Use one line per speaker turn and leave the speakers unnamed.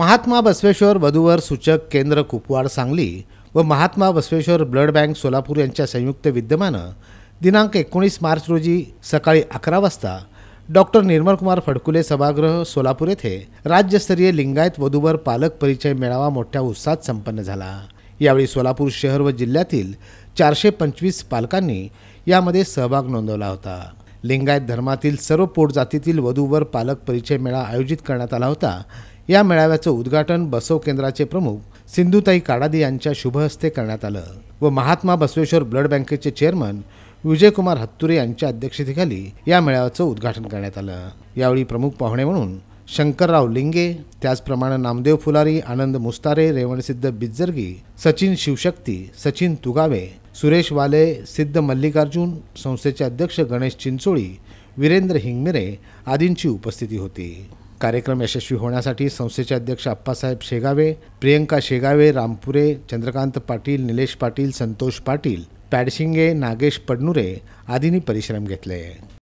महात्मा बसवेश्वर वधूवर सूचक केंद्र कुपवाड सांगली व महात्मा बसवेश्वर ब्लड बँक सोलापूर यांच्या संयुक्त विद्यमानं दिनांक एकोणीस मार्च रोजी सकाळी अकरा वाजता डॉक्टर निर्मलकुमार फडकुले सभागृह सोलापूर येथे राज्यस्तरीय लिंगायत वधूवर पालक परिचय मेळावा मोठ्या उत्साहात संपन्न झाला यावेळी सोलापूर शहर व जिल्ह्यातील चारशे पंचवीस पालकांनी यामध्ये सहभाग नोंदवला होता लिंगायत धर्मातील सर्व पोटजातीतील वधूवर पालक परिचय मेळा आयोजित करण्यात आला होता या मेळाव्याचं उद्घाटन बसव केंद्राचे प्रमुख सिंधुताई काडादी यांच्या शुभहस्ते करण्यात आलं व महात्मा बसवेश्वर ब्लड बँकेचे चेअरमन विजयकुमार हत्तुरे यांच्या अध्यक्षतेखाली या मेळाव्याचं उद्घाटन करण्यात आलं यावेळी प्रमुख पाहुणे म्हणून शंकरराव लिंगे त्याचप्रमाणे नामदेव फुलारी आनंद मुस्तारे रेवणसिद्ध बिज्जर्गी सचिन शिवशक्ती सचिन तुगावे सुरेश वाले सिद्ध मल्लिकार्जुन संस्थेचे अध्यक्ष गणेश चिंचोळी वीरेंद्र हिंगमिरे आदींची उपस्थिती होती कार्यक्रम यशस्वी होण्यासाठी संस्थेचे अध्यक्ष अप्पासाहेब शेगावे प्रियंका शेगावे रामपुरे चंद्रकांत पाटील निलेश पाटील संतोष पाटील पॅडशिंगे नागेश पडनुरे आदींनी परिश्रम घेतले